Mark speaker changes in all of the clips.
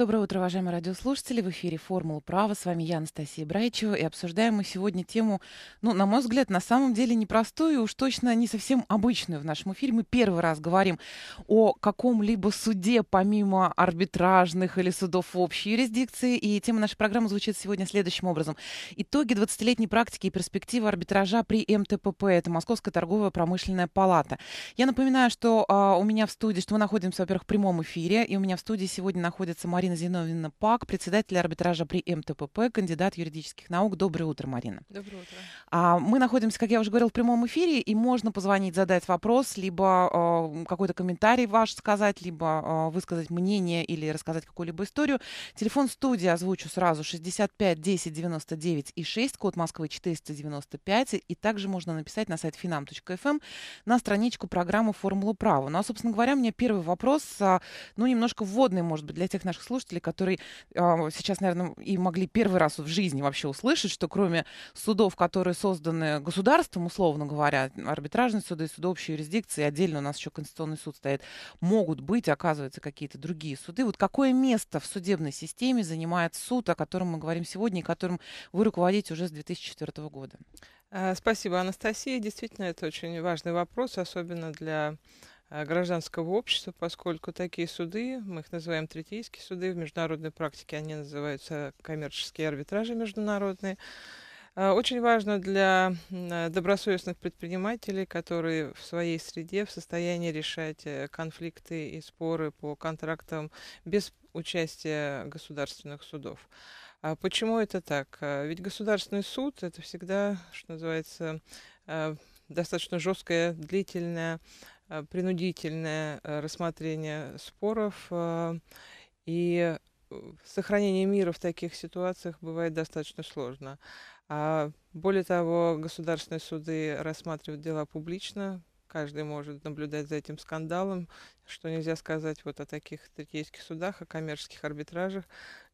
Speaker 1: Доброе утро, уважаемые радиослушатели. В эфире «Формула права». С вами я, Анастасия Брайчева. И обсуждаем мы сегодня тему, ну, на мой взгляд, на самом деле непростую, уж точно не совсем обычную в нашем эфире. Мы первый раз говорим о каком-либо суде, помимо арбитражных или судов общей юрисдикции. И тема нашей программы звучит сегодня следующим образом. Итоги 20-летней практики и перспективы арбитража при МТПП. Это Московская торговая промышленная палата. Я напоминаю, что а, у меня в студии, что мы находимся, во-первых, в прямом эфире. И у меня в студии сегодня находится Марина Марина Зиновина Пак, председатель арбитража при МТПП, кандидат юридических наук. Доброе утро, Марина. Доброе утро. А, мы находимся, как я уже говорил, в прямом эфире, и можно позвонить, задать вопрос, либо э, какой-то комментарий ваш сказать, либо э, высказать мнение или рассказать какую-либо историю. Телефон студии озвучу сразу 65 10 99 и 6, код Москвы 495, и также можно написать на сайт finam.fm эм на страничку программы «Формула права». Ну, а, собственно говоря, у меня первый вопрос, а, ну, немножко вводный, может быть, для тех наших слушателей, слушателей, которые а, сейчас, наверное, и могли первый раз в жизни вообще услышать, что кроме судов, которые созданы государством, условно говоря, арбитражные суды, суды общей юрисдикции, отдельно у нас еще Конституционный суд стоит, могут быть, оказывается, какие-то другие суды. Вот какое место в судебной системе занимает суд, о котором мы говорим сегодня, и которым вы руководите уже с 2004 года?
Speaker 2: Э, спасибо, Анастасия. Действительно, это очень важный вопрос, особенно для Э, гражданского общества, поскольку такие суды, мы их называем третейские суды, в международной практике они называются коммерческие арбитражи международные, э, очень важно для э, добросовестных предпринимателей, которые в своей среде в состоянии решать конфликты и споры по контрактам без участия государственных судов. А почему это так? Ведь государственный суд это всегда, что называется, достаточно жесткая, длительная Э, принудительное э, рассмотрение споров э, и сохранение мира в таких ситуациях бывает достаточно сложно. А, более того, государственные суды рассматривают дела публично, каждый может наблюдать за этим скандалом, что нельзя сказать вот о таких третейских судах, о коммерческих арбитражах,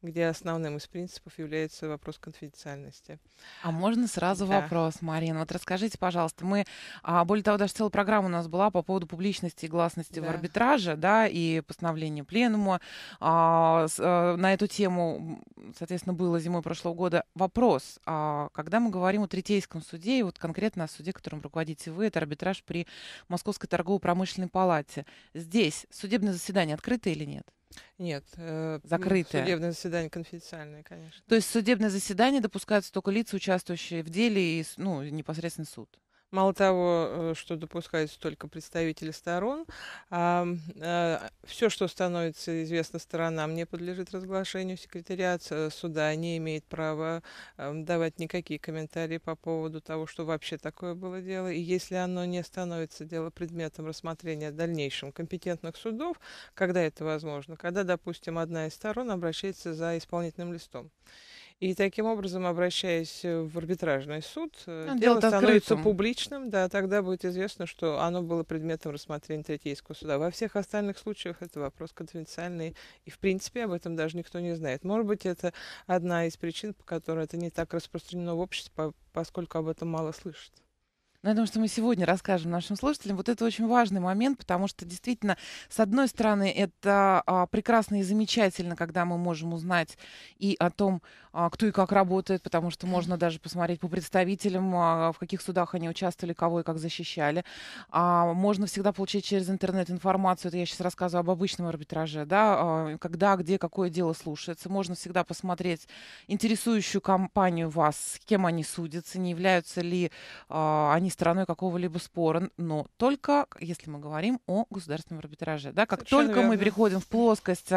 Speaker 2: где основным из принципов является вопрос конфиденциальности. А можно сразу да. вопрос,
Speaker 1: Марина? Вот расскажите, пожалуйста, мы, а, более того, даже целая программа у нас была по поводу публичности и гласности да. в арбитраже, да, и постановления пленума. А, с, а, на эту тему, соответственно, было зимой прошлого года. Вопрос, а, когда мы говорим о третейском суде, и вот конкретно о суде, которым руководите вы, это арбитраж при Московской торгово-промышленной палате. Здесь здесь судебное заседание открыто или нет? Нет. Э, Закрытое. Судебное заседание конфиденциальное, конечно. То есть судебное заседание допускаются только лица, участвующие в деле и ну, непосредственно суд?
Speaker 2: Мало того, э, что допускаются только представители сторон, а, а, все, что становится известно сторонам, не подлежит разглашению. Секретариат э, суда не имеет права а, давать никакие комментарии по поводу того, что вообще такое было дело. И если оно не становится дело предметом рассмотрения в дальнейшем компетентных судов, когда это возможно, когда, допустим, одна из сторон обращается за исполнительным листом. И таким образом, обращаясь э, в арбитражный суд, а, дело становится открытым. публичным, да, тогда будет известно, что оно было предметом рассмотрения третейского суда. Во всех остальных случаях это вопрос конфиденциальный, и в принципе об этом даже никто не знает. Может быть, это одна из причин, по которой это не так распространено в обществе,
Speaker 1: поскольку об этом мало слышат. Но я думаю, что мы сегодня расскажем нашим слушателям. Вот это очень важный момент, потому что действительно, с одной стороны, это а, прекрасно и замечательно, когда мы можем узнать и о том, а, кто и как работает, потому что можно даже посмотреть по представителям, а, в каких судах они участвовали, кого и как защищали. А, можно всегда получить через интернет информацию, это я сейчас рассказываю об обычном арбитраже, да, когда, где, какое дело слушается. Можно всегда посмотреть интересующую компанию вас, с кем они судятся, не являются ли они стороной какого-либо спора, но только если мы говорим о государственном арбитраже. Да, как Совершенно только верно. мы переходим в плоскость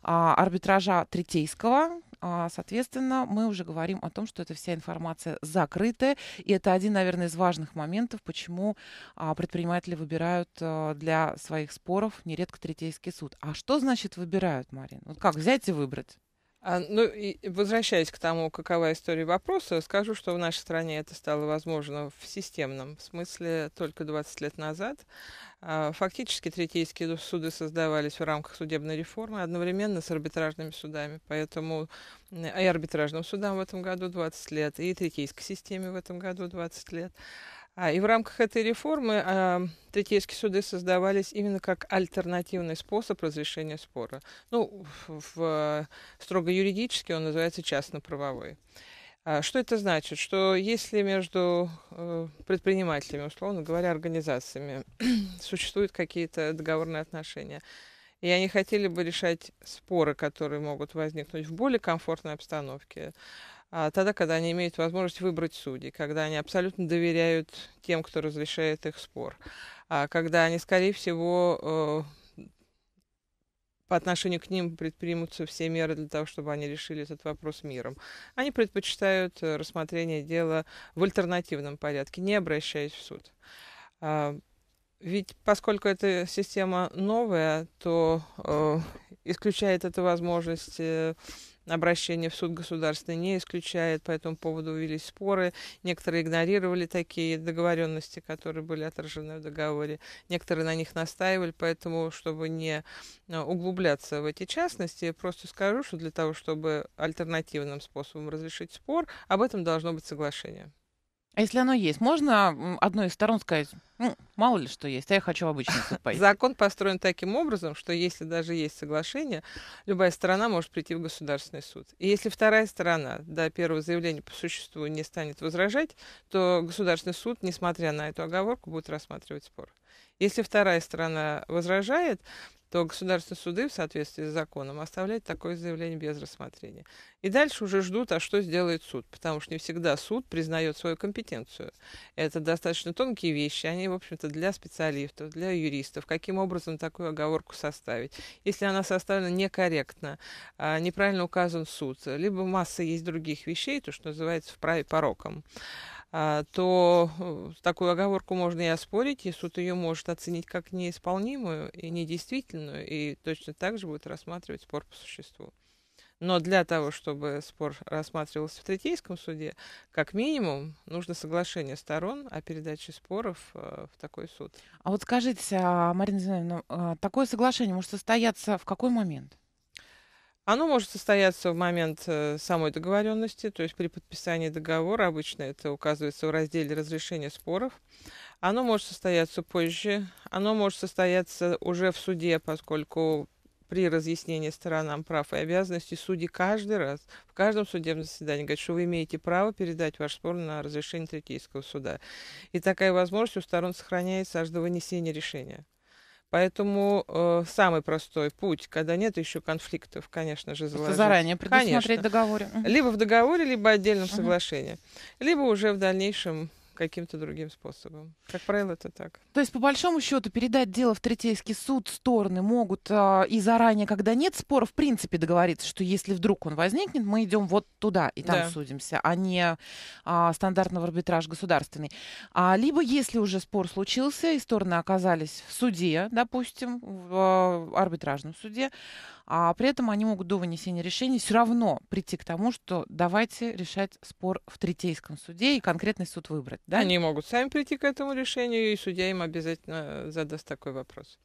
Speaker 1: арбитража третейского, а, соответственно, мы уже говорим о том, что эта вся информация закрытая, и это один, наверное, из важных моментов, почему а, предприниматели выбирают а, для своих споров нередко третейский суд. А что значит выбирают, Марин? Вот как взять и выбрать?
Speaker 2: А, ну, и возвращаясь к тому, какова история вопроса, скажу, что в нашей стране это стало возможно в системном смысле только 20 лет назад. А, фактически третейские суды создавались в рамках судебной реформы одновременно с арбитражными судами, поэтому и арбитражным судам в этом году 20 лет, и третейской системе в этом году 20 лет. А, и в рамках этой реформы а, третейские суды создавались именно как альтернативный способ разрешения спора. Ну, в, строго юридически он называется частно-правовой. А, что это значит? Что если между э, предпринимателями, условно говоря, организациями существуют какие-то договорные отношения, и они хотели бы решать споры, которые могут возникнуть в более комфортной обстановке, а, тогда, когда они имеют возможность выбрать судей, когда они абсолютно доверяют тем, кто разрешает их спор, а, когда они, скорее всего, э, по отношению к ним предпримутся все меры для того, чтобы они решили этот вопрос миром. Они предпочитают э, рассмотрение дела в альтернативном порядке, не обращаясь в суд. А, ведь поскольку эта система новая, то э, исключает эту возможность обращение в суд государственный не исключает, по этому поводу велись споры. Некоторые игнорировали такие договоренности, которые были отражены в договоре. Некоторые на них настаивали, поэтому, чтобы не э, углубляться в эти частности, просто скажу, что для того, чтобы альтернативным способом разрешить спор, об этом должно быть соглашение. А если оно есть, можно одной из сторон сказать, ну, мало ли что есть, а я хочу в обычный суд пойти. Закон построен таким образом, что если даже есть соглашение, любая сторона может прийти в государственный суд. И если вторая сторона до первого заявления по существу не станет возражать, то государственный суд, несмотря на эту оговорку, будет рассматривать спор. Если вторая сторона возражает, то государственные суды в соответствии с законом оставляют такое заявление без рассмотрения. И дальше уже ждут, а что сделает суд, потому что не всегда суд признает свою компетенцию. Это достаточно тонкие вещи, они, в общем-то, для специалистов, для юристов. Каким образом такую оговорку составить? Если она составлена некорректно, а, неправильно указан суд, либо масса есть других вещей, то, что называется, в праве пороком. А, то э, такую оговорку можно и оспорить, и суд ее может оценить как неисполнимую и недействительную, и точно так же будет рассматривать спор по существу. Но для того, чтобы спор рассматривался в третейском суде, как минимум нужно соглашение сторон о передаче споров э, в такой суд.
Speaker 1: А вот скажите, а, Марина Зиновьевна, а, такое соглашение может состояться в какой момент?
Speaker 2: Оно может состояться в момент э, самой договоренности, то есть при подписании договора, обычно это указывается в разделе разрешения споров. Оно может состояться позже, оно может состояться уже в суде, поскольку при разъяснении сторонам прав и обязанностей судьи каждый раз, в каждом судебном заседании говорят, что вы имеете право передать ваш спор на разрешение третейского суда. И такая возможность у сторон сохраняется аж до вынесения решения. Поэтому э, самый простой путь, когда нет еще конфликтов, конечно же, заложить. Заранее предусмотреть конечно. в договоре. Либо в договоре, либо отдельном угу. соглашении. Либо уже в дальнейшем каким-то другим способом. Как правило, это так.
Speaker 1: То есть, по большому счету, передать дело в третейский суд стороны могут э, и заранее, когда нет спора, в принципе договориться, что если вдруг он возникнет, мы идем вот туда и там да. судимся, а не э, а, стандартно в арбитраж государственный. А, либо если уже спор случился, и стороны оказались в суде, допустим, в э, арбитражном суде, а при этом они могут до вынесения решений все равно прийти к тому, что давайте решать спор в третейском суде и конкретный суд выбрать. Да? Они
Speaker 2: могут сами прийти к этому решению, и судья им обязательно задаст такой вопрос.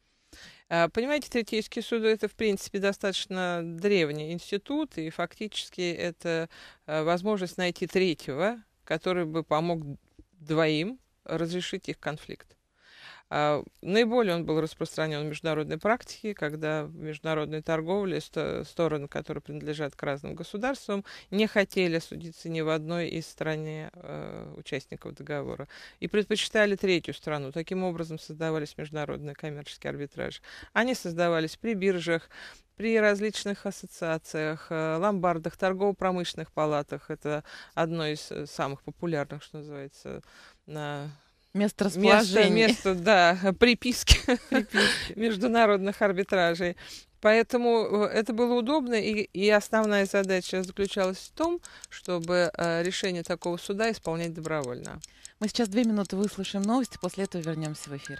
Speaker 2: А, понимаете, третейские суд – это, в принципе, достаточно древний институт, и фактически это а, возможность найти третьего, который бы помог двоим разрешить их конфликт. А, наиболее он был распространен в международной практике, когда в международной торговле стороны, которые принадлежат к разным государствам, не хотели судиться ни в одной из стран а, участников договора и предпочитали третью страну. Таким образом создавались международные коммерческие арбитражи. Они создавались при биржах, при различных ассоциациях, а, ломбардах, торгово-промышленных палатах. Это одно из э, самых популярных, что называется, на Место расположения. Место, место да, приписки, приписки. международных арбитражей. Поэтому э, это было удобно, и, и основная задача заключалась в том, чтобы э, решение такого суда исполнять добровольно.
Speaker 1: Мы сейчас две минуты выслушаем новости, после этого вернемся в эфир.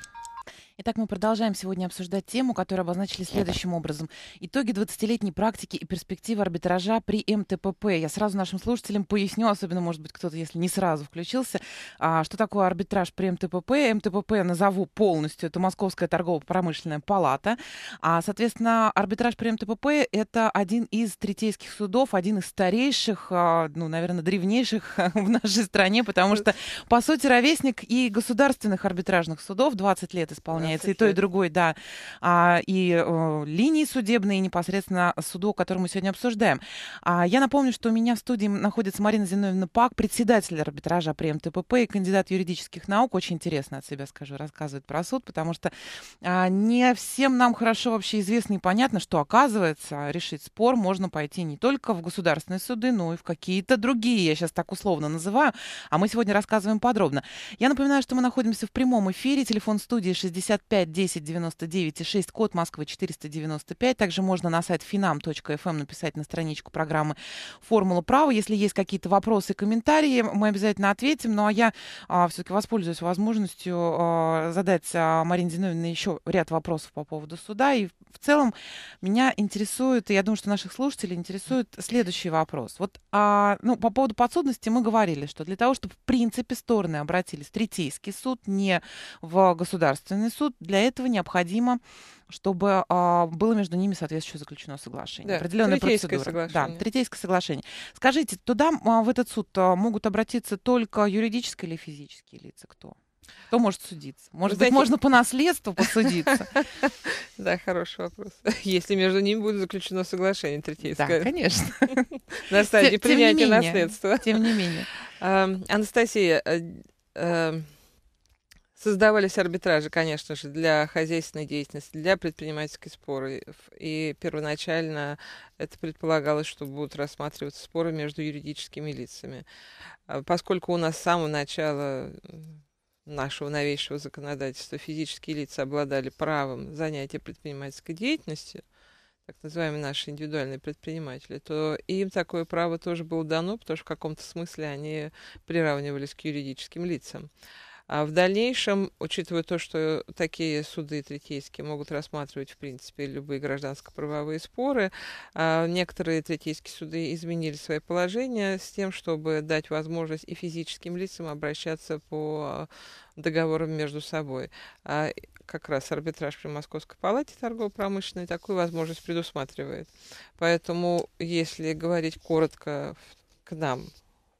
Speaker 1: Итак, мы продолжаем сегодня обсуждать тему, которую обозначили следующим образом. Итоги 20-летней практики и перспективы арбитража при МТПП. Я сразу нашим слушателям поясню, особенно, может быть, кто-то, если не сразу включился, а, что такое арбитраж при МТПП. МТПП назову полностью. Это Московская торгово-промышленная палата. А, соответственно, арбитраж при МТПП – это один из третейских судов, один из старейших, а, ну, наверное, древнейших в нашей стране, потому ну, что, по сути, ровесник и государственных арбитражных судов 20 лет исполняет распространяется, и то, и другое, да. А, и э, линии судебные, и непосредственно суду, который мы сегодня обсуждаем. А, я напомню, что у меня в студии находится Марина Зиновина Пак, председатель арбитража при МТПП и кандидат юридических наук. Очень интересно от себя скажу, рассказывает про суд, потому что а, не всем нам хорошо вообще известно и понятно, что оказывается, решить спор можно пойти не только в государственные суды, но и в какие-то другие, я сейчас так условно называю, а мы сегодня рассказываем подробно. Я напоминаю, что мы находимся в прямом эфире, телефон студии 60 65 10 99 и 6, код Москвы 495. Также можно на сайт finam.fm эм написать на страничку программы «Формула права». Если есть какие-то вопросы и комментарии, мы обязательно ответим. Ну а я а, все-таки воспользуюсь возможностью а, задать а, Марине Зиновиной еще ряд вопросов по поводу суда. И в целом меня интересует, и я думаю, что наших слушателей интересует следующий вопрос. Вот а, ну, по поводу подсудности мы говорили, что для того, чтобы в принципе стороны обратились в третейский суд, не в государственный суд, период. Для этого необходимо чтобы э, было между ними, соответствующее заключено соглашение. Да, Определенная процедура. Соглашение. Да, третейское соглашение. Скажите, туда, а, в этот суд а, могут обратиться только юридические или физические лица? Кто? Кто может судиться? Может ну, Знаете... быть, можно по наследству посудиться?
Speaker 2: Да, хороший вопрос. Если между ними будет заключено соглашение третейское. Да, конечно. На стадии принятия наследства. Тем не менее. Анастасия, э, э, Создавались арбитражи, конечно же, для хозяйственной деятельности, для предпринимательских споров. И первоначально это предполагалось, что будут рассматриваться споры между юридическими лицами. А поскольку у нас с самого начала нашего новейшего законодательства физические лица обладали правом занятия предпринимательской деятельностью, так называемые наши индивидуальные предприниматели, то им такое право тоже было дано, потому что в каком-то смысле они приравнивались к юридическим лицам. А в дальнейшем, учитывая то, что такие суды третейские могут рассматривать, в принципе, любые гражданско-правовые споры, а, некоторые третейские суды изменили свои положения с тем, чтобы дать возможность и физическим лицам обращаться по договорам между собой. А как раз арбитраж при Московской палате торгово-промышленной такую возможность предусматривает. Поэтому, если говорить коротко к нам,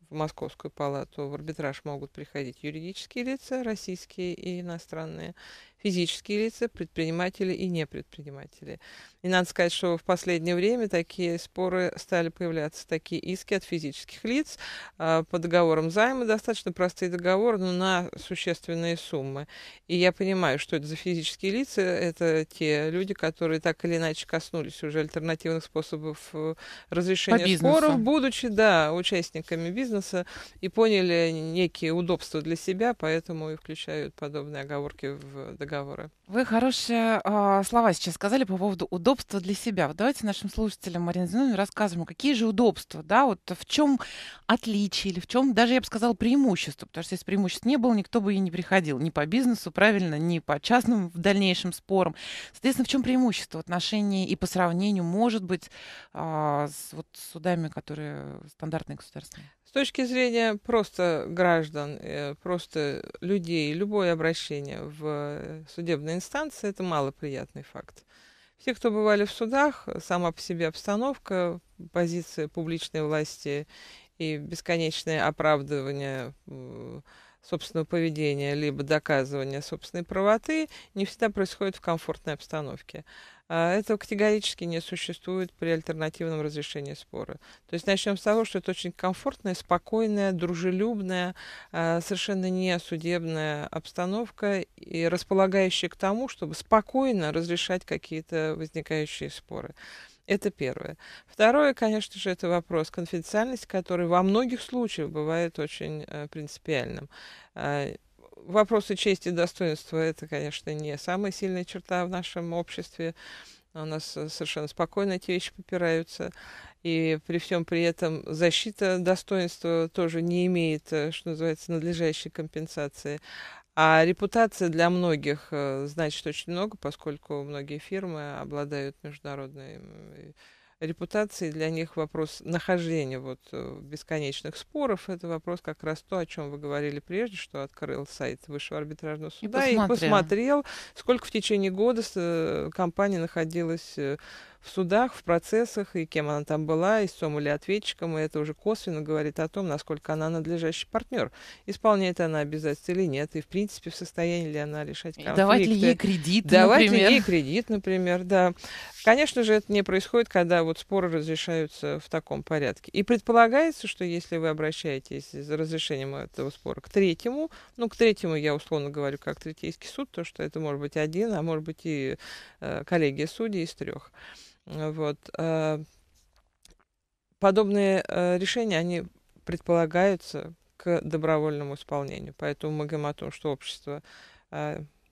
Speaker 2: в Московскую палату в арбитраж могут приходить юридические лица, российские и иностранные физические лица, предприниматели и непредприниматели. И надо сказать, что в последнее время такие споры стали появляться, такие иски от физических лиц а, по договорам займа, достаточно простые договоры, но на существенные суммы. И я понимаю, что это за физические лица, это те люди, которые так или иначе коснулись уже альтернативных способов э, разрешения споров, будучи, да, участниками бизнеса, и поняли некие удобства для себя, поэтому и включают подобные оговорки в договор договора.
Speaker 1: Вы хорошие э, слова сейчас сказали по поводу удобства для себя. Вот давайте нашим слушателям, Марина Зиновна, рассказываем, какие же удобства, да, вот в чем отличие или в чем даже, я бы сказала, преимущество, потому что если преимуществ не было, никто бы и не приходил, ни по бизнесу, правильно, ни по частным в дальнейшем спорам. Соответственно, в чем преимущество в отношении и по сравнению, может быть, э, с, вот, судами, которые стандартные государственные?
Speaker 2: С точки зрения просто граждан, э, просто людей, любое обращение в э, судебные инстанции – это малоприятный факт. Все, кто бывали в судах, сама по себе обстановка, позиция публичной власти и бесконечное оправдывание собственного поведения, либо доказывание собственной правоты, не всегда происходит в комфортной обстановке. А, этого категорически не существует при альтернативном разрешении спора. То есть начнем с того, что это очень комфортная, спокойная, дружелюбная, а, совершенно не судебная обстановка, и располагающая к тому, чтобы спокойно разрешать какие-то возникающие споры. Это первое. Второе, конечно же, это вопрос конфиденциальности, который во многих случаях бывает очень э, принципиальным. А, вопросы чести и достоинства – это, конечно, не самая сильная черта в нашем обществе. У нас э, совершенно спокойно эти вещи попираются. И при всем при этом защита достоинства тоже не имеет, э, что называется, надлежащей компенсации. А репутация для многих э, значит очень много, поскольку многие фирмы обладают международной репутации для них вопрос нахождения вот э, бесконечных споров. Это вопрос как раз то, о чем вы говорили прежде, что открыл сайт высшего арбитражного суда и посмотрел, и посмотрел сколько в течение года э, компания находилась э, в судах, в процессах, и кем она там была, и истцом или ответчиком, и это уже косвенно говорит о том, насколько она надлежащий партнер. Исполняет она обязательства или нет, и в принципе в состоянии ли она решать конфликты. давать ли ей кредит, давать например. ли ей кредит, например, да. Конечно же, это не происходит, когда вот споры разрешаются в таком порядке. И предполагается, что если вы обращаетесь за разрешением этого спора к третьему, ну, к третьему я условно говорю как третейский суд, то что это может быть один, а может быть и э, коллегия судей из трех. Э, вот. Э, подобные э, решения, они предполагаются к добровольному исполнению. Поэтому мы говорим о том, что общество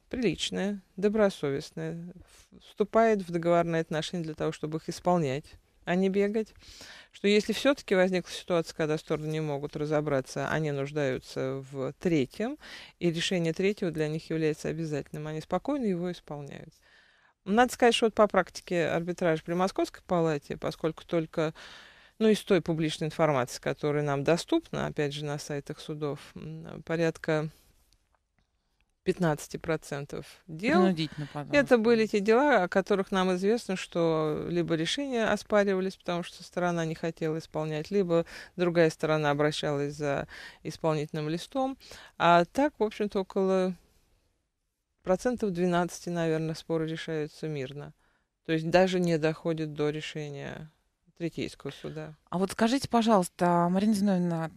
Speaker 2: приличное, добросовестное, вступает в договорные отношения для того, чтобы их исполнять а не бегать. Что если все-таки возникла ситуация, когда стороны не могут разобраться, они нуждаются в третьем, и решение третьего для них является обязательным, они спокойно его исполняют. Надо сказать, что вот по практике арбитраж при Московской палате, поскольку только ну, из той публичной информации, которая нам доступна, опять же, на сайтах судов, порядка 15% дел. Это были те дела, о которых нам известно, что либо решения оспаривались, потому что сторона не хотела исполнять, либо другая сторона обращалась за исполнительным листом. А так, в общем-то, около процентов 12, наверное, споры решаются мирно. То есть даже не доходит до решения третейского суда.
Speaker 1: А вот скажите, пожалуйста, а Марина Зиновина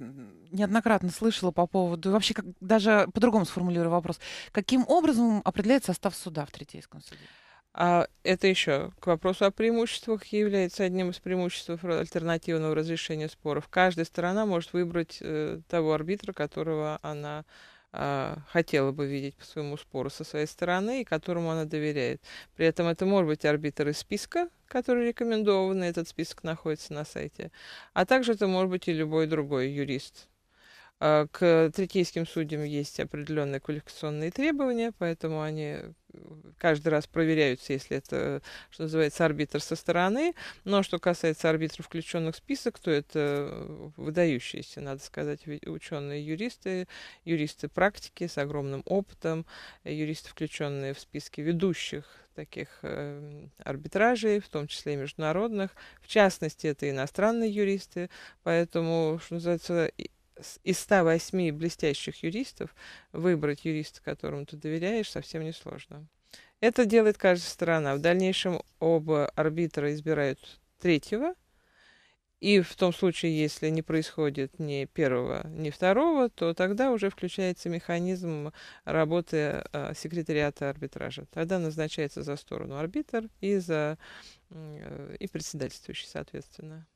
Speaker 1: неоднократно слышала по поводу, вообще как, даже по-другому сформулирую вопрос, каким образом определяется состав суда в третейском суде?
Speaker 2: А это еще к вопросу о преимуществах является одним из преимуществ альтернативного разрешения споров. Каждая сторона может выбрать э, того арбитра, которого она а, хотела бы видеть по своему спору со своей стороны и которому она доверяет. При этом это может быть арбитр из списка, который рекомендован, этот список находится на сайте, а также это может быть и любой другой юрист, а, к третейским судьям есть определенные квалификационные требования, поэтому они э, каждый раз проверяются, если это, что называется, арбитр со стороны. Но что касается арбитров, включенных в список, то это выдающиеся, надо сказать, ученые юристы, юристы практики с огромным опытом, юристы, включенные в списки ведущих таких эм, арбитражей, в том числе и международных. В частности, это иностранные юристы, поэтому, что называется, из 108 блестящих юристов выбрать юриста, которому ты доверяешь, совсем несложно. Это делает каждая сторона. В дальнейшем оба арбитра избирают третьего. И в том случае, если не происходит ни первого, ни второго, то тогда уже включается механизм работы э, секретариата арбитража. Тогда назначается за сторону арбитр и, за, э, и председательствующий, соответственно.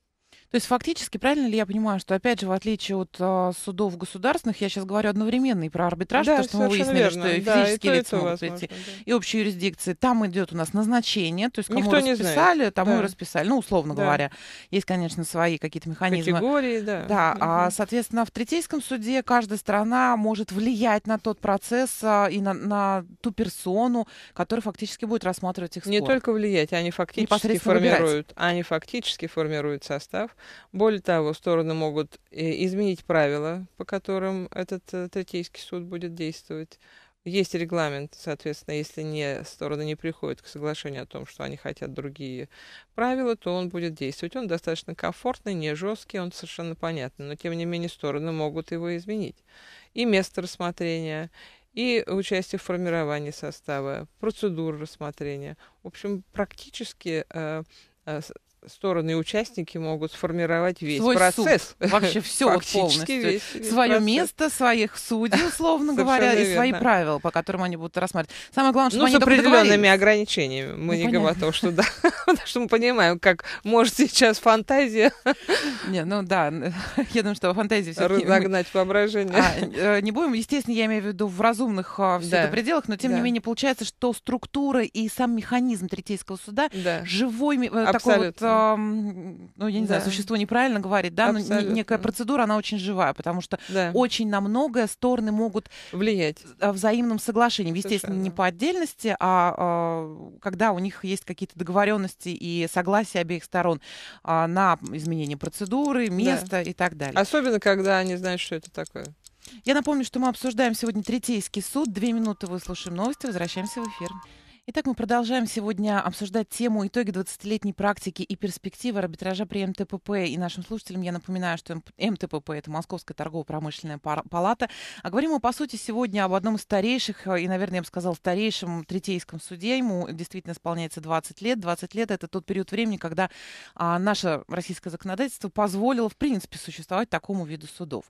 Speaker 1: То есть фактически, правильно ли я понимаю, что, опять же, в отличие от а, судов государственных, я сейчас говорю одновременно и про арбитраж, да, то, что мы выяснили, верно. что физические да, лица могут возможно, прийти, да. и общие юрисдикции, там идет у нас назначение, то есть кому Никто расписали, знает. тому да. и расписали, ну, условно да. говоря. Есть, конечно, свои какие-то механизмы. Категории, да. Да, угу. а, соответственно, в третейском суде каждая страна может влиять на тот процесс а, и на, на ту персону, которая фактически будет рассматривать их спор. Не только влиять, они фактически формируют, выбирать.
Speaker 2: они фактически формируют состав более того, стороны могут э, изменить правила, по которым этот э, третейский суд будет действовать. Есть регламент, соответственно, если не, стороны не приходят к соглашению о том, что они хотят другие правила, то он будет действовать. Он достаточно комфортный, не жесткий, он совершенно понятный, но тем не менее стороны могут его изменить. И место рассмотрения, и участие в формировании состава, процедура рассмотрения. В общем, практически э, стороны и участники могут
Speaker 1: сформировать весь Свой процесс. Суд. Вообще все вот полностью. Весь, весь Свое процесс. место, своих судей, условно говоря, и свои правила, по которым они будут рассматривать. Самое главное, что ну, они с определенными
Speaker 2: ограничениями. Мы ну, не понятно. говорим о том, что да. Потому что мы понимаем, как может сейчас фантазия.
Speaker 1: Не, ну да, я думаю, что фантазия все Разогнать воображение. А, э, не будем, естественно, я имею в виду в разумных а, пределах, но тем не менее получается, что структура и сам механизм третейского суда живой э, такой вот ну, я не да. знаю, существо неправильно говорит, да, Абсолютно. но некая процедура, она очень живая, потому что да. очень на многое стороны могут влиять э, взаимным соглашением, естественно, Совершенно. не по отдельности, а э, когда у них есть какие-то договоренности и согласие обеих сторон а, на изменение процедуры, места да. и так далее. Особенно, когда они знают, что это такое. Я напомню, что мы обсуждаем сегодня третейский суд. Две минуты выслушаем новости, возвращаемся в эфир. Итак, мы продолжаем сегодня обсуждать тему итоги 20-летней практики и перспективы арбитража при МТПП. И нашим слушателям я напоминаю, что МТПП – это Московская торгово-промышленная палата. А говорим мы, по сути, сегодня об одном из старейших, э, и, наверное, я бы сказал, старейшем третейском суде. Ему действительно исполняется 20 лет. 20 лет – это тот период времени, когда а, наше российское законодательство позволило, в принципе, существовать такому виду судов.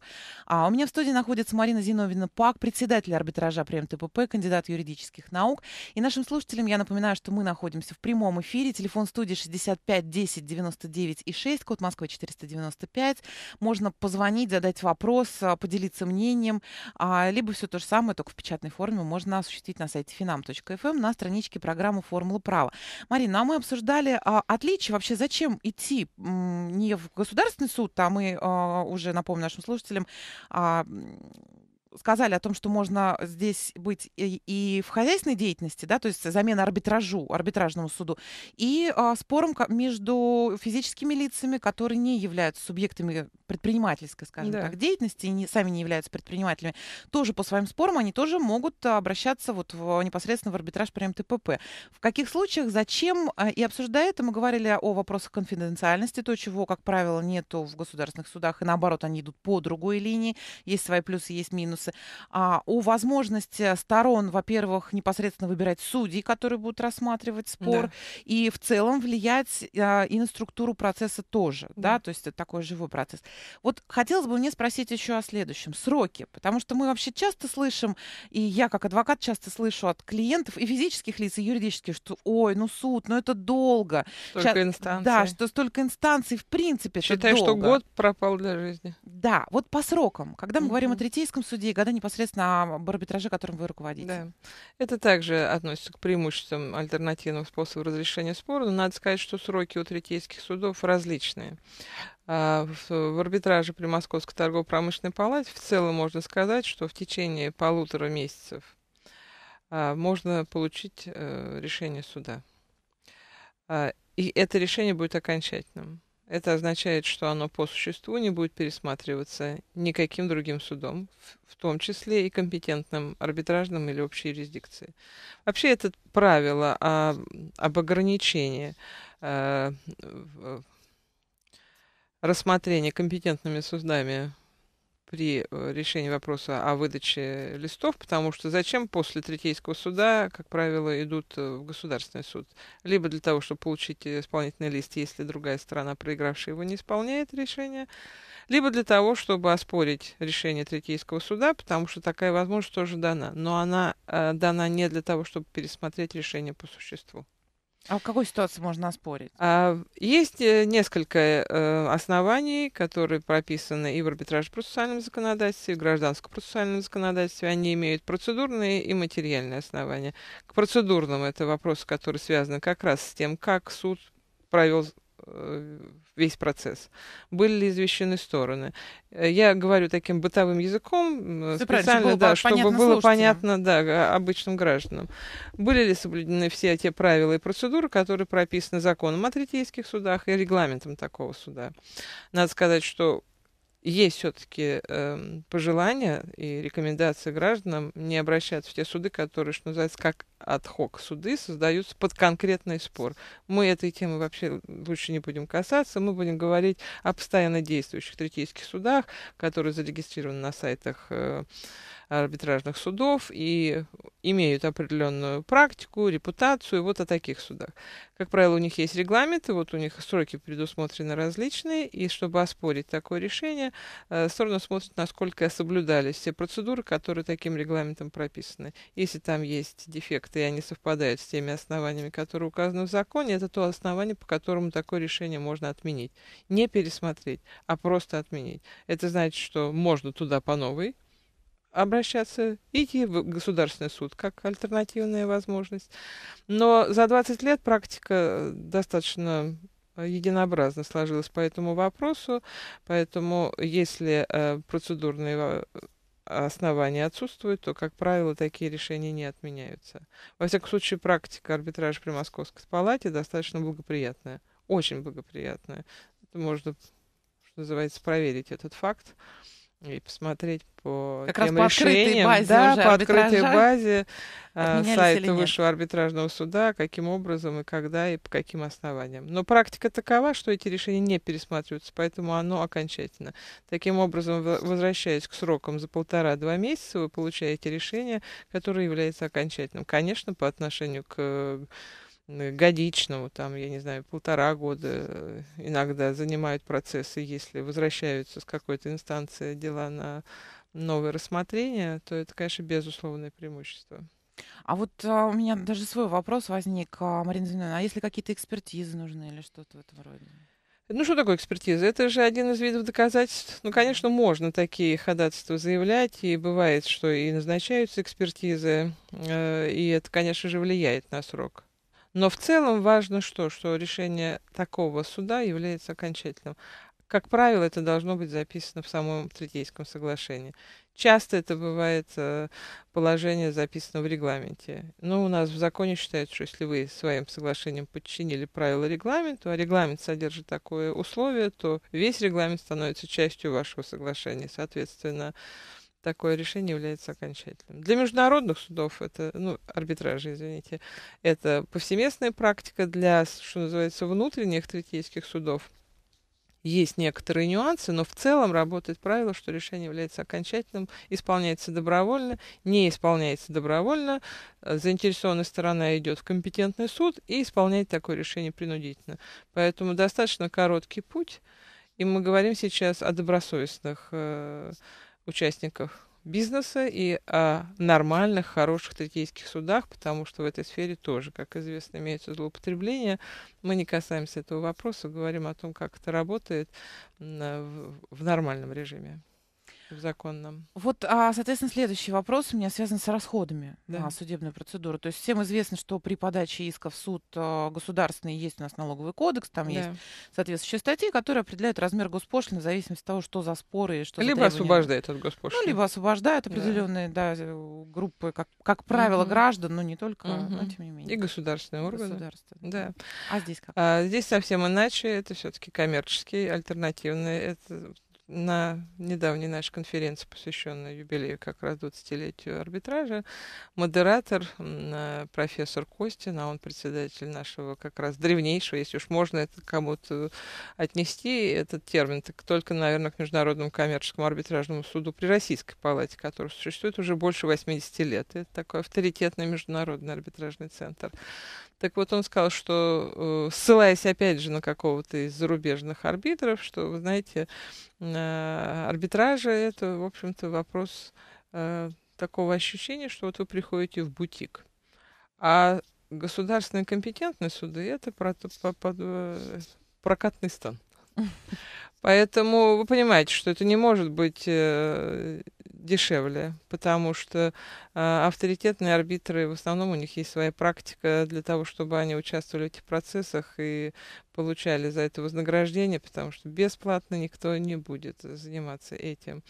Speaker 1: А у меня в студии находится Марина Зиновина-Пак, председатель арбитража при МТПП, кандидат юридических наук. И нашим слушателям слушателям я напоминаю, что мы находимся в прямом эфире. Телефон студии 65 10 99 и 6, код Москвы 495. Можно позвонить, задать вопрос, а, поделиться мнением, а, либо все то же самое, только в печатной форме можно осуществить на сайте finam.fm эм на страничке программы «Формула права». Марина, а мы обсуждали а, отличия вообще, зачем идти не в государственный суд, а мы уже, напомню нашим слушателям, сказали о том, что можно здесь быть и, и в хозяйственной деятельности, да, то есть замена арбитражу, арбитражному суду, и а, спором между физическими лицами, которые не являются субъектами предпринимательской, скажем да. так, деятельности, и не, сами не являются предпринимателями, тоже по своим спорам они тоже могут обращаться вот в, непосредственно в арбитраж при МТПП. В каких случаях, зачем, а, и обсуждая это, мы говорили о вопросах конфиденциальности, то, чего, как правило, нету в государственных судах, и наоборот, они идут по другой линии, есть свои плюсы, есть минусы, вопросы а, о возможности сторон, во-первых, непосредственно выбирать судей, которые будут рассматривать спор, да. и в целом влиять а, и на структуру процесса тоже, да. да, то есть это такой живой процесс. Вот хотелось бы мне спросить еще о следующем, сроки, потому что мы вообще часто слышим, и я как адвокат часто слышу от клиентов и физических лиц, и юридических, что, ой, ну суд, ну это долго. Столько Сейчас, инстанций. Да, что столько инстанций, в принципе, Считай, это долго. что год пропал для жизни. Да, вот по срокам, когда мы mm-hmm. говорим о третейском суде, года непосредственно об арбитраже, которым вы руководите. Да.
Speaker 2: Это также относится к преимуществам альтернативного способа разрешения спора. Но надо сказать, что сроки у третейских судов различные. А, в арбитраже при Московской торгово-промышленной палате в целом можно сказать, что в течение полутора месяцев а, можно получить э, решение суда. А, и это решение будет окончательным. Это означает, что оно по существу не будет пересматриваться никаким другим судом, в том числе и компетентным арбитражным или общей юрисдикции. Вообще это правило о, об ограничении э, рассмотрения компетентными судами при э, решении вопроса о выдаче листов, потому что зачем после третейского суда, как правило, идут э, в государственный суд? Либо для того, чтобы получить э, исполнительный лист, если другая сторона, проигравшая его, не исполняет решение, либо для того, чтобы оспорить решение третейского суда, потому что такая возможность тоже дана. Но она э, дана не для того, чтобы пересмотреть решение по существу.
Speaker 1: А в какой ситуации можно оспорить?
Speaker 2: А, есть э, несколько э, оснований, которые прописаны и в арбитраж-процессуальном законодательстве, и в гражданском процессуальном законодательстве. Они имеют процедурные и материальные основания. К процедурным это вопросы, которые связаны как раз с тем, как суд провел Э, весь процесс. Были ли извещены стороны? Э, я говорю таким бытовым языком, Все специально, было да, чтобы понятно было понятно да, а, обычным гражданам. Были ли соблюдены все те правила и процедуры, которые прописаны законом о третейских судах и регламентом такого суда? Надо сказать, что есть все-таки э, эм, пожелания и рекомендации гражданам не обращаться в те суды, которые, что называется, как отхок суды создаются под конкретный спор. Мы этой темы вообще лучше не будем касаться. Мы будем говорить о постоянно действующих третейских судах, которые зарегистрированы на сайтах э, арбитражных судов и имеют определенную практику, репутацию вот о таких судах. Как правило, у них есть регламенты, вот у них сроки предусмотрены различные, и чтобы оспорить такое решение, э, стороны смотрят, насколько соблюдались все процедуры, которые таким регламентом прописаны. Если там есть дефекты, и они совпадают с теми основаниями, которые указаны в законе, это то основание, по которому такое решение можно отменить. Не пересмотреть, а просто отменить. Это значит, что можно туда по новой, обращаться, идти в государственный суд как альтернативная возможность. Но за 20 лет практика достаточно э, единообразно сложилась по этому вопросу, поэтому если э, процедурные э, основания отсутствуют, то, как правило, такие решения не отменяются. Во всяком случае, практика арбитража при Московской палате достаточно благоприятная, очень благоприятная. Это можно, что называется, проверить этот факт и посмотреть по как тем раз по решениям, базе да, уже, по открытой базе а, сайта Высшего арбитражного суда, каким образом и когда и по каким основаниям. Но практика такова, что эти решения не пересматриваются, поэтому оно окончательно. Таким образом, возвращаясь к срокам за полтора-два месяца, вы получаете решение, которое является окончательным. Конечно, по отношению к годичного, там, я не знаю, полтора года э, иногда занимают процессы, если возвращаются с какой-то инстанции дела на новое рассмотрение, то
Speaker 1: это, конечно, безусловное преимущество. А вот а, у меня даже свой вопрос возник, а, Марина Зиновна, а если какие-то экспертизы нужны или что-то в этом роде? Ну, что такое экспертиза? Это
Speaker 2: же один из видов доказательств. Ну, конечно, можно такие ходатайства заявлять, и бывает, что и назначаются экспертизы, э, и это, конечно же, влияет на срок. Но в целом важно что? Что решение такого суда является окончательным. Как правило, это должно быть записано в самом Третейском соглашении. Часто это бывает э, положение записано в регламенте. Но у нас в законе считается, что если вы своим соглашением подчинили правила регламенту, а регламент содержит такое условие, то весь регламент становится частью вашего соглашения. Соответственно, такое решение является окончательным. Для международных судов это, ну, арбитражи, извините, это повсеместная практика для, что называется, внутренних третейских судов. Есть некоторые нюансы, но в целом работает правило, что решение является окончательным, исполняется добровольно, не исполняется добровольно, э, заинтересованная сторона идет в компетентный суд и исполняет такое решение принудительно. Поэтому достаточно короткий путь, и мы говорим сейчас о добросовестных э, участников бизнеса и о нормальных, хороших третейских судах, потому что в этой сфере тоже, как известно, имеются злоупотребления. Мы не касаемся этого вопроса, говорим о том, как это работает э, в нормальном режиме в законном.
Speaker 1: Вот, а, соответственно, следующий вопрос у меня связан с расходами да. на судебную процедуру. То есть всем известно, что при подаче иска в суд а, государственный есть у нас налоговый кодекс, там да. есть соответствующие статьи, которые определяют размер госпошлины в зависимости от того, что за споры и что либо за освобождает от госпошлины. Ну, либо освобождает определенные да. Да, группы, как, как правило, угу. граждан, но не только, угу. но тем не менее. И государственные органы. Государство.
Speaker 2: Да. А здесь как? А, здесь совсем иначе. Это все-таки коммерческий, альтернативный. Это на недавней нашей конференции, посвященной юбилею как раз 20-летию арбитража, модератор, э, профессор Костин, а он председатель нашего как раз древнейшего, если уж можно это кому-то отнести, этот термин, так только, наверное, к Международному коммерческому арбитражному суду при Российской палате, который существует уже больше 80 лет. Это такой авторитетный международный арбитражный центр. Так вот он сказал, что, э, ссылаясь опять же на какого-то из зарубежных арбитров, что, вы знаете, арбитража это, в общем-то, вопрос э, такого ощущения, что вот вы приходите в бутик. А государственные компетентные суды – это э, прокатный стан. Поэтому вы понимаете, что это не может быть дешевле, потому что э, авторитетные арбитры, в основном у них есть своя практика для того, чтобы они участвовали в этих процессах и получали за это вознаграждение, потому что бесплатно никто не будет заниматься этим.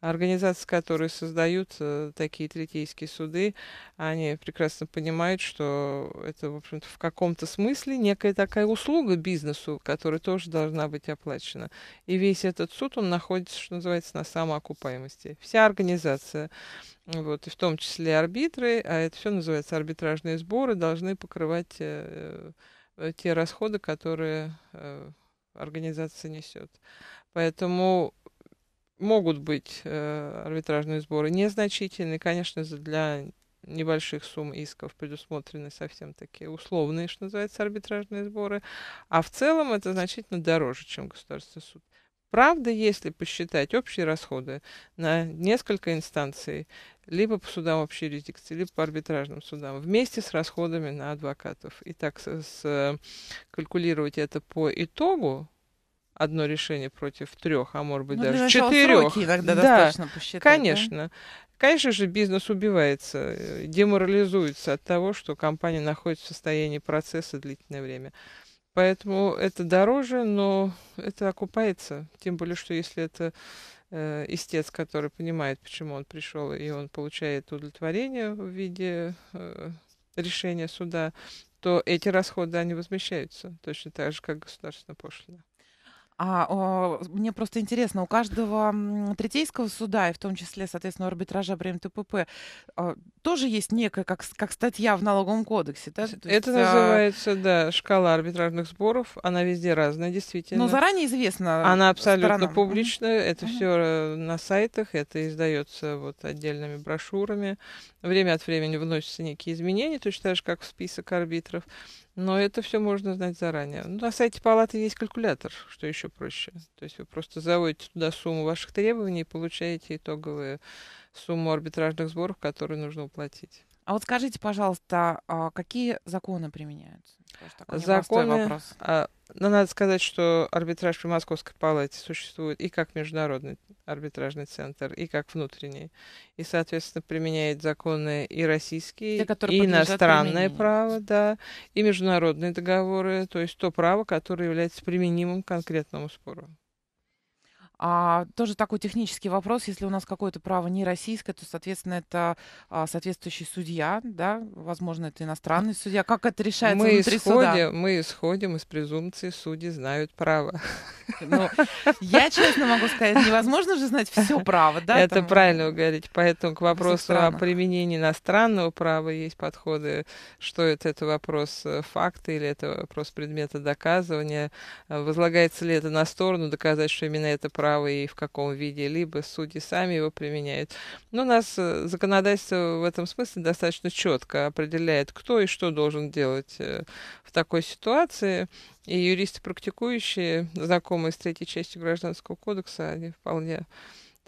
Speaker 2: Организации, которые создают э, такие третейские суды, они прекрасно понимают, что это, в общем-то, в каком-то смысле некая такая услуга бизнесу, которая тоже должна быть оплачена. И весь этот суд, он находится, что называется, на самоокупаемости. Вся организация вот, и в том числе арбитры, а это все называется арбитражные сборы, должны покрывать э, Э, те расходы, которые э, организация несет. Поэтому могут быть э, арбитражные сборы незначительные, конечно, для небольших сумм исков предусмотрены совсем такие условные, что называется, арбитражные сборы, а в целом это значительно дороже, чем государственный суд. Правда, если посчитать общие расходы на несколько инстанций, либо по судам общей юрисдикции, либо по арбитражным судам, вместе с расходами на адвокатов. И так калькулировать это по итогу, одно решение против трех, а может быть ну, даже четырех. иногда да, достаточно посчитать. Конечно. Да? Конечно же, бизнес убивается, э, деморализуется от того, что компания находится в состоянии процесса длительное время. Поэтому это дороже, но это окупается. Тем более, что если это э, истец, который понимает, почему он пришел, и он получает удовлетворение в виде э, решения суда, то эти
Speaker 1: расходы, они возмещаются точно так же, как государственная пошлина. А, о, мне просто интересно, у каждого третейского суда, и в том числе, соответственно, арбитража премии ТПП, э, а, тоже есть некая, как, как статья в налоговом кодексе. Да? То есть, Это а, называется,
Speaker 2: да, шкала арбитражных сборов. Она везде разная, ну, действительно. Но заранее известна. Она абсолютно сторонам. публичная. Это все э, на сайтах, это издается вот отдельными брошюрами. Время от времени вносятся некие изменения, точно так же, как в список арбитров. Но это все можно знать заранее. Ну, на сайте палаты есть калькулятор, что еще проще. То есть вы просто заводите туда сумму ваших требований и получаете итоговую сумму арбитражных сборов, которые нужно уплатить.
Speaker 1: А вот скажите, пожалуйста, а какие законы применяются? такой законы, вопрос.
Speaker 2: А, но надо сказать, что арбитраж при Московской палате существует и как международный арбитражный центр, и как внутренний. И, соответственно, применяет законы и российские, и иностранное применению. право, да, и международные
Speaker 1: договоры, то есть то право, которое является применимым к конкретному спору. А, тоже такой технический вопрос. Если у нас какое-то право не российское, то, соответственно, это а, соответствующий судья, да? Возможно, это иностранный судья. Как это решается мы внутри исходим, суда?
Speaker 2: Мы исходим из презумпции, судьи знают право. Ну, я честно могу
Speaker 1: сказать, невозможно же знать все право, да? Это там... правильно вы говорите. Поэтому к вопросу о
Speaker 2: применении иностранного права есть подходы, что это, это вопрос э, факта или это вопрос предмета доказывания. Возлагается ли это на сторону доказать, что именно это право права и в каком виде, либо судьи сами его применяют. Но у нас э, законодательство в этом смысле достаточно четко определяет, кто и что должен делать э, в такой ситуации. И юристы, практикующие, знакомые с третьей частью Гражданского кодекса, они вполне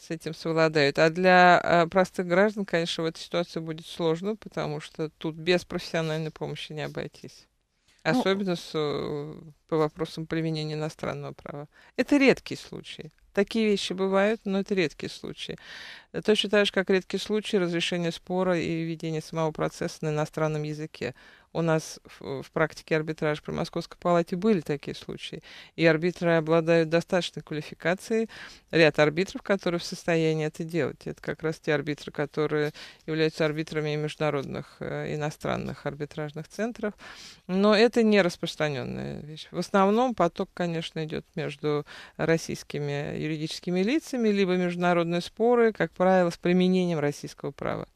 Speaker 2: с этим совладают. А для а, простых граждан, конечно, в этой ситуации будет сложно, потому что тут без профессиональной помощи не обойтись. Ну, Особенно ну, с, э, по вопросам применения иностранного права. Это редкий случай. Такие вещи бывают, но это редкие случаи. Э, ты считаешь, как редкий случай разрешения спора и ведения самого процесса на иностранном языке. У нас в, э, в практике арбитраж при Московской палате были такие случаи. И арбитры обладают достаточной квалификацией. Ряд арбитров, которые в состоянии это делать. Это как раз те арбитры, которые являются арбитрами международных э, иностранных арбитражных центров. Но это не распространенная вещь. В основном поток, конечно, идет между российскими юридическими лицами, либо международные споры, как правило, правила, с применением российского права.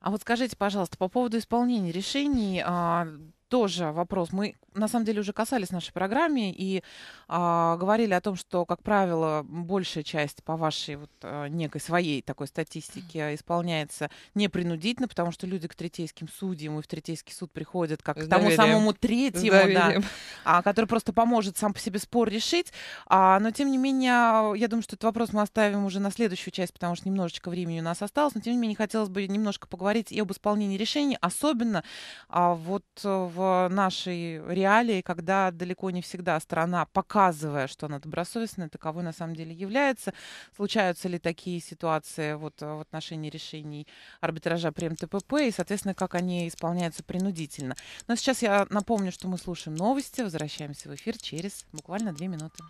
Speaker 1: А вот скажите, пожалуйста, по поводу исполнения решений, а, тоже вопрос. Мы на самом деле уже касались нашей программе и а, говорили о том, что, как правило, большая часть по вашей вот а, некой своей такой статистике исполняется непринудительно, потому что люди к третейским судьям и в третейский суд приходят как к тому самому третьему, да, а, который просто поможет сам по себе спор решить. А, но, тем не менее, я думаю, что этот вопрос мы оставим уже на следующую часть, потому что немножечко времени у нас осталось, но, тем не менее, хотелось бы немножко поговорить и об исполнении решений, особенно а, вот в нашей реальности реалии, когда далеко не всегда страна, показывая, что она добросовестная, таковой на самом деле является. Случаются ли такие ситуации вот, э, в отношении решений арбитража при МТПП и, соответственно, как они исполняются принудительно. Но сейчас я напомню, что мы слушаем новости, возвращаемся в эфир через буквально две минуты.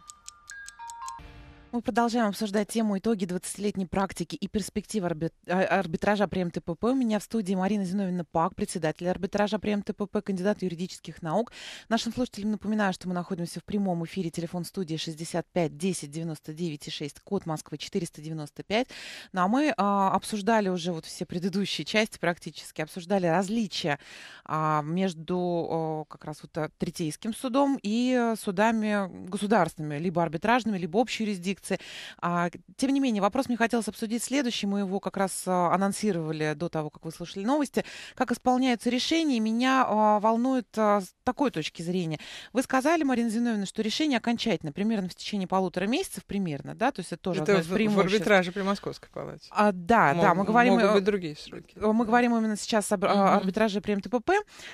Speaker 1: Мы продолжаем обсуждать тему итоги 20-летней практики и перспективы а, арбитража при МТПП. У меня в студии Марина Зиновина Пак, председатель арбитража при МТПП, кандидат юридических наук. Нашим слушателям напоминаю, что мы находимся в прямом эфире. Телефон студии 65 10 99 6, код Москвы 495. Ну а мы а, обсуждали уже вот все предыдущие части практически, обсуждали различия а, между а, как раз вот а, третейским судом и э, судами государственными, либо арбитражными, либо общей юрисдикцией лекции. А, тем не менее, вопрос мне хотелось обсудить следующий. Мы его как раз а, анонсировали до того, как вы слышали новости. Как исполняются решения, меня а, волнует а, с такой точки зрения. Вы сказали, Марина Зиновьевна, что решение окончательно, примерно в течение полутора месяцев, примерно, да? То есть это тоже это одно из преимуществ. в арбитраже
Speaker 2: при Московской палате. А, да, Мог, да, мы говорим... Могут быть другие сроки.
Speaker 1: Мы говорим именно сейчас об mm-hmm. арбитраже при МТПП.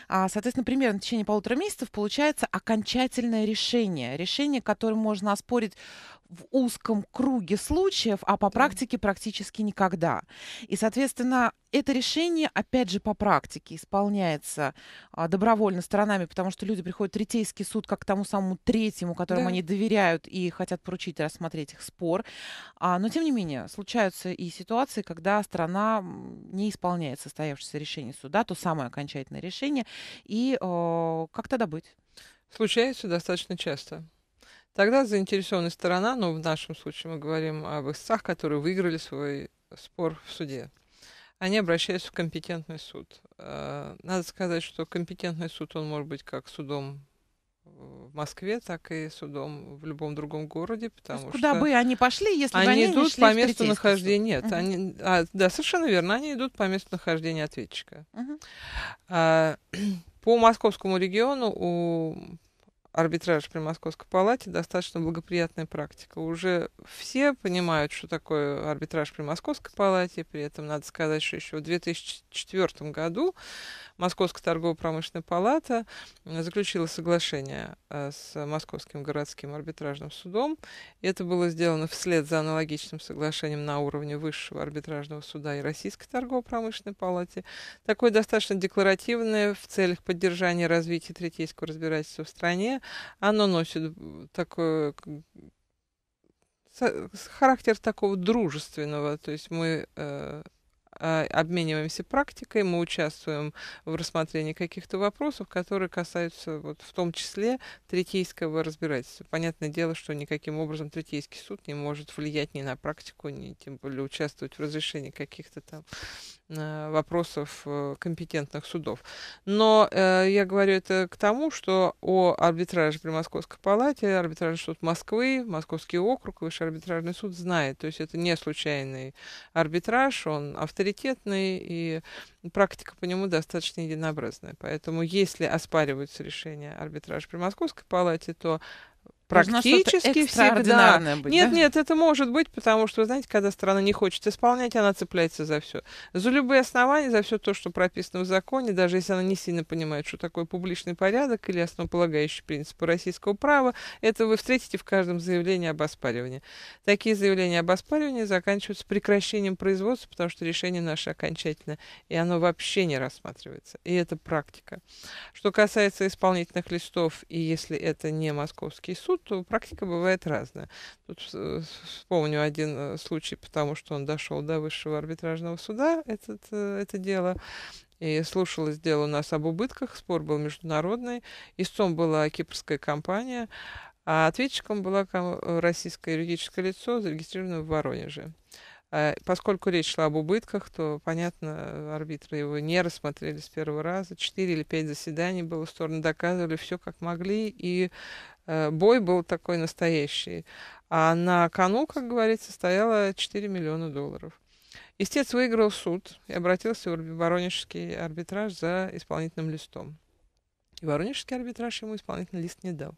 Speaker 1: А, соответственно, примерно в течение полутора месяцев получается окончательное решение. Решение, которое можно оспорить в узком круге случаев, а по практике практически никогда. И, соответственно, это решение, опять же, по практике исполняется а, добровольно сторонами, потому что люди приходят в третейский суд как к тому самому третьему, которому да. они доверяют и хотят поручить рассмотреть их спор. А, но, тем не менее, случаются и ситуации, когда страна не исполняет состоявшееся решение суда, то самое окончательное решение. И э, как тогда быть? Случается достаточно часто. Тогда заинтересованная сторона, ну в
Speaker 2: нашем случае мы говорим об истцах, которые выиграли свой спор в суде, они обращаются в компетентный суд. Э, надо сказать, что компетентный суд, он может быть как судом в Москве, так и судом в любом другом городе, потому есть, что куда бы они пошли, если они, бы они идут не шли по месту нахождения, нет, uh они, а, да, совершенно верно, они идут по месту нахождения ответчика. uh А, по московскому региону у арбитраж при Московской палате достаточно благоприятная практика. Уже все понимают, что такое арбитраж при Московской палате. При этом надо сказать, что еще в 2004 году Московская торгово-промышленная палата заключила соглашение э, с Московским городским арбитражным судом. Это было сделано вслед за аналогичным соглашением на уровне Высшего арбитражного суда и Российской торгово-промышленной палаты. Такое достаточно декларативное в целях поддержания развития третейского разбирательства в стране. Оно носит э, такое характер такого дружественного, то есть мы э, а, обмениваемся практикой, мы участвуем в рассмотрении каких-то вопросов, которые касаются вот, в том числе третейского разбирательства. Понятное дело, что никаким образом третейский суд не может влиять ни на практику, ни тем более участвовать в разрешении каких-то там Э, вопросов э, компетентных судов. Но э, я говорю это к тому, что о арбитраже при Московской палате, арбитражный суд Москвы, Московский округ, Высший арбитражный суд знает. То есть это не случайный арбитраж, он авторитетный, и практика по нему достаточно единообразная. Поэтому если оспариваются решения арбитража при Московской палате, то Практически всегда. Быть, нет, да? нет, это может быть, потому что, вы знаете, когда страна не хочет исполнять, она цепляется за все. За любые основания, за все то, что прописано в законе, даже если она не сильно понимает, что такое публичный порядок или основополагающие принципы российского права, это вы встретите в каждом заявлении об оспаривании. Такие заявления об оспаривании заканчиваются прекращением производства, потому что решение наше окончательное, и оно вообще не рассматривается. И это практика. Что касается исполнительных листов, и если это не московский суд, то э, практика бывает разная. Тут э, вспомню один э, случай, потому что он дошел до высшего арбитражного суда, этот, это дело. И слушалось дело у нас об убытках, спор был международный. Истом была кипрская компания, а ответчиком была российское юридическое лицо, зарегистрированное в Воронеже. А поскольку речь шла об убытках, то, понятно, арбитры его не рассмотрели с первого раза. Четыре или пять заседаний было, стороны доказывали все, как могли, и Э, бой был такой настоящий. А на кону, как говорится, стояло 4 миллиона долларов. Истец выиграл суд и обратился в Воронежский арбитраж за исполнительным листом. И Воронежский арбитраж ему исполнительный лист не дал.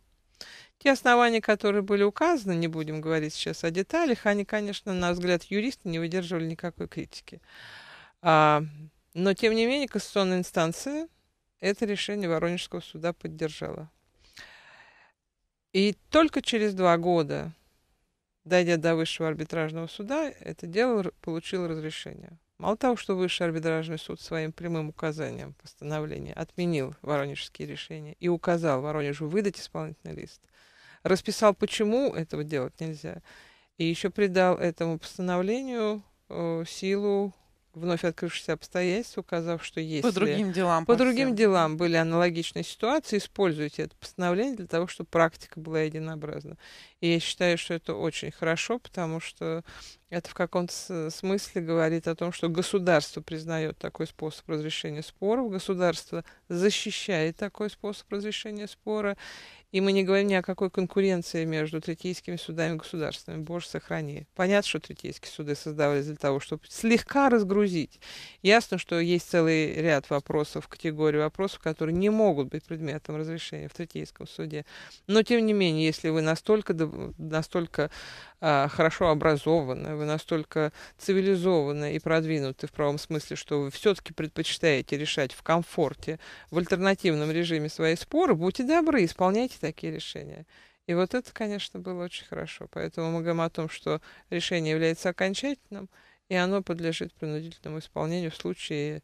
Speaker 2: Те основания, которые были указаны, не будем говорить сейчас о деталях, они, конечно, на взгляд юриста не выдерживали никакой критики. А, но, тем не менее, конституционная инстанция это решение Воронежского суда поддержала. И только через два года, дойдя до высшего арбитражного суда, это дело получило разрешение. Мало того, что высший арбитражный суд своим прямым указанием постановления отменил воронежские решения и указал Воронежу выдать исполнительный лист, расписал, почему этого делать нельзя, и еще придал этому постановлению э, силу вновь открывшихся обстоятельств, указав, что есть. По другим делам. По, по другим всем. делам были аналогичные ситуации, используйте это постановление для того, чтобы практика была единообразна. И я считаю, что это очень хорошо, потому что это в каком-то смысле говорит о том, что государство признает такой способ разрешения споров, государство защищает такой способ разрешения спора, и мы не говорим ни о какой конкуренции между третейскими судами и государственными. Боже, сохрани. Понятно, что третейские суды создавались для того, чтобы слегка разгрузить. Ясно, что есть целый ряд вопросов, категории вопросов, которые не могут быть предметом разрешения в третейском суде. Но, тем не менее, если вы настолько, настолько а, хорошо образованы, вы настолько цивилизованы и продвинуты в правом смысле, что вы все-таки предпочитаете решать в комфорте, в альтернативном режиме свои споры, будьте добры, исполняйте такие решения. И вот это, конечно, было очень хорошо. Поэтому мы говорим о том, что решение является окончательным, и оно подлежит принудительному исполнению в случае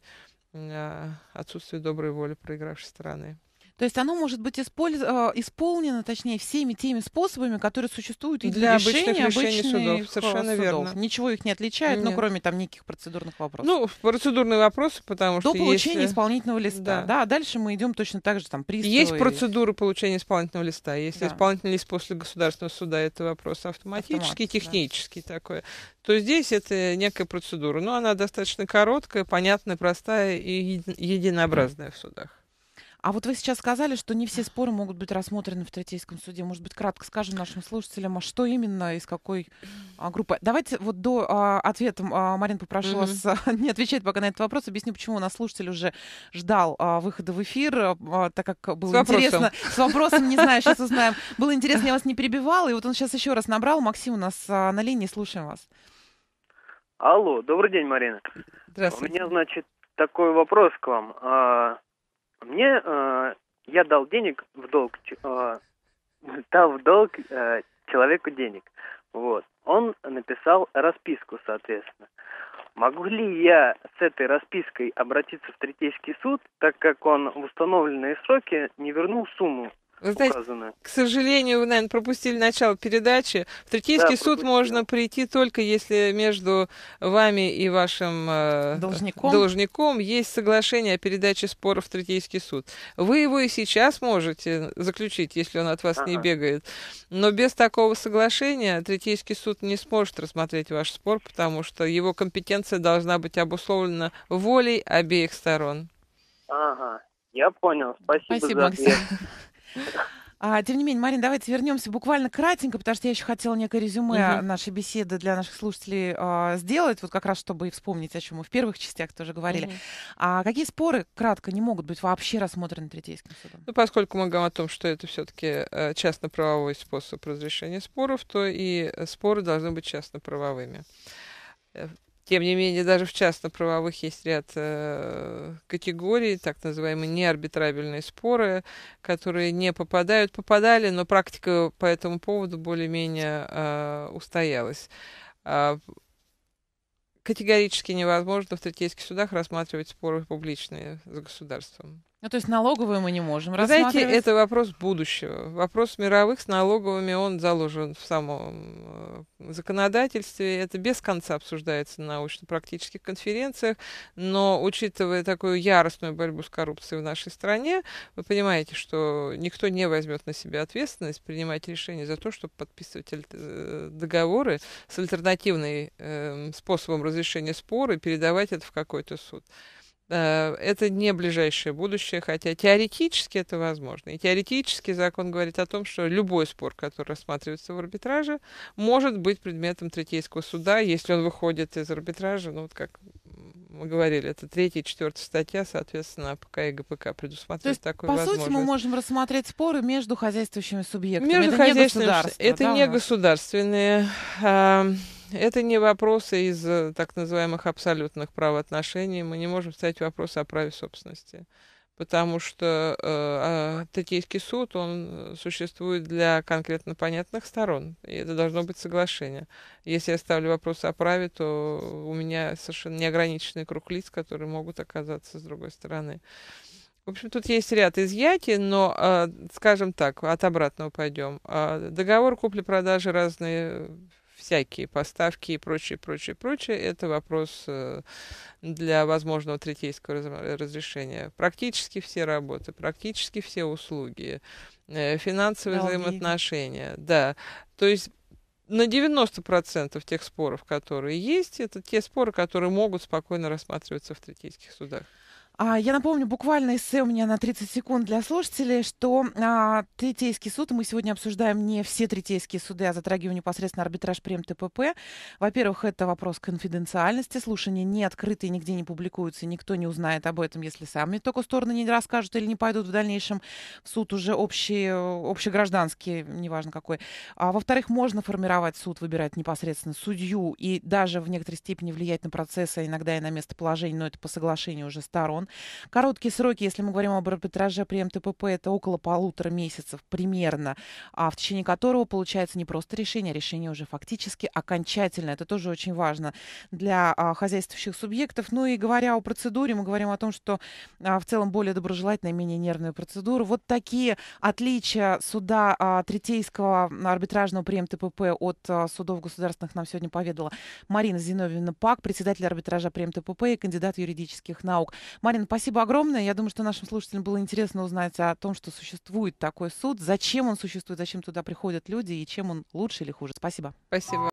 Speaker 2: а, отсутствия доброй воли проигравшей стороны.
Speaker 1: То есть оно может быть использ... А, исполнено, точнее, всеми теми способами, которые существуют и для, для решения обычных решений обычных судов. Совершенно судов. верно. Ничего их не отличает, ну, нет. ну, кроме там неких процедурных вопросов. Ну, процедурные вопросы, потому До что До получения если... Э, исполнительного листа, да. да. Дальше мы идем точно так же, там, приставы. Есть процедура
Speaker 2: получения исполнительного листа. Если да. исполнительный лист после государственного суда, это вопрос автоматический, Автомат, технический да. такой. То здесь это некая процедура. Но она достаточно короткая, понятная,
Speaker 1: простая и единообразная в судах. А вот вы сейчас сказали, что не все споры могут быть рассмотрены в третейском суде. Может быть, кратко скажем нашим слушателям, а что именно, из какой а, группы. Давайте вот до а, ответа а, Марин попрошу mm-hmm. вас а, не отвечать пока на этот вопрос. Объясню, почему у нас слушатель уже ждал а, выхода в эфир, а, а так как было с интересно. С вопросом, не знаю, сейчас узнаем. Было интересно, я вас не перебивала, и вот он сейчас еще раз набрал. Максим у нас а, на линии, слушаем вас.
Speaker 2: Алло, добрый день, Марина. Здравствуйте. У меня, значит, такой вопрос к вам. А, мне э, я дал денег в долг, э, дал в долг э, человеку денег. Вот. Он написал расписку, соответственно. Могу ли я с этой распиской обратиться в третейский суд, так как он в установленные сроки не вернул сумму, вы знаете, указаны. К сожалению, вы, наверное, пропустили начало передачи. В Третейский да, суд можно прийти только если между вами и вашим э, должником. должником есть соглашение о передаче спора в Третейский суд. Вы его и сейчас можете заключить, если он от вас ага. не бегает. Но без такого соглашения Третейский суд не сможет рассмотреть ваш спор, потому что его компетенция должна быть обусловлена волей обеих сторон. Ага, я понял. Спасибо, Спасибо за ответ. Максим.
Speaker 1: А, тем не менее, Марин, давайте вернемся буквально кратенько, потому что я еще хотела некое резюме угу. нашей беседы для наших слушателей а, сделать, вот как раз чтобы и вспомнить, о чем мы в первых частях тоже говорили. Угу. А какие споры кратко не могут быть вообще рассмотрены третейским судом? Ну, поскольку мы говорим
Speaker 2: о том, что это все-таки э, частно-правовой способ разрешения споров, то и э, споры должны быть частно-правовыми. Э, тем не менее, даже в частно-правовых есть ряд э, категорий, так называемые неарбитрабельные споры, которые не попадают, попадали, но практика по этому поводу более-менее э, устоялась а, категорически невозможно в третейских судах рассматривать споры публичные с государством.
Speaker 1: Ну, то есть налоговую мы не можем рассматривать. Знаете, это
Speaker 2: вопрос будущего. Вопрос мировых с налоговыми, он заложен в самом э, законодательстве. Это без конца обсуждается на научно-практических конференциях. Но, учитывая такую яростную борьбу с коррупцией в нашей стране, вы понимаете, что никто не возьмет на себя ответственность принимать решение за то, чтобы подписывать э, договоры с альтернативным эм, способом разрешения спора и передавать это в какой-то суд. Э, это не ближайшее будущее, хотя теоретически это возможно. И теоретически закон говорит о том, что любой спор, который рассматривается в арбитраже, может быть предметом третейского суда, если он выходит из арбитража, ну вот как мы говорили, это третья и четвертая статья, соответственно, АПК и ГПК предусматривают То такую по возможность. По сути, мы
Speaker 1: можем рассмотреть споры между хозяйствующими субъектами. Между это хозяйственными, не это да, не
Speaker 2: государственные. Э, это не вопросы из э, так называемых абсолютных правоотношений. Мы не можем ставить вопрос о праве собственности потому что э, а Токийский суд, он э, существует для конкретно понятных сторон, и это должно быть соглашение. Если я ставлю вопрос о праве, то у меня совершенно неограниченный круг лиц, которые могут оказаться с другой стороны. В общем, тут есть ряд изъятий, но, э, скажем так, от обратного пойдем. Э, договор купли-продажи разные э, всякие поставки и прочее, прочее, прочее. Это вопрос э, для возможного третейского разрешения. Практически все работы, практически все услуги, э, финансовые Долги. взаимоотношения. Да. То есть на 90% тех споров, которые есть, это те споры, которые могут спокойно рассматриваться в третейских судах.
Speaker 1: А, я напомню, буквально эссе у меня на 30 секунд для слушателей, что а, третейский суд, мы сегодня обсуждаем не все третейские суды, а затрагиваем непосредственно арбитраж прем ТПП. Во-первых, это вопрос конфиденциальности, слушания не открыты, нигде не публикуются, никто не узнает об этом, если сами только стороны не расскажут или не пойдут в дальнейшем в суд уже общий, общегражданский, неважно какой. А, во-вторых, можно формировать суд, выбирать непосредственно судью и даже в некоторой степени влиять на процессы, а иногда и на местоположение, но это по соглашению уже сторон. Короткие сроки, если мы говорим об арбитраже при МТПП, это около полутора месяцев примерно, а в течение которого получается не просто решение, а решение уже фактически окончательное. Это тоже очень важно для а, хозяйствующих субъектов. Ну и говоря о процедуре, мы говорим о том, что а, в целом более доброжелательная, менее нервная процедура. Вот такие отличия суда а, третейского арбитражного при МТПП от а, судов государственных нам сегодня поведала Марина Зиновьевна Пак, председатель арбитража при МТПП и кандидат юридических наук. Марина Марина, спасибо огромное. Я думаю, что нашим слушателям было интересно узнать о том, что существует такой суд, зачем он существует, зачем туда приходят люди и чем он лучше или хуже. Спасибо.
Speaker 2: Спасибо.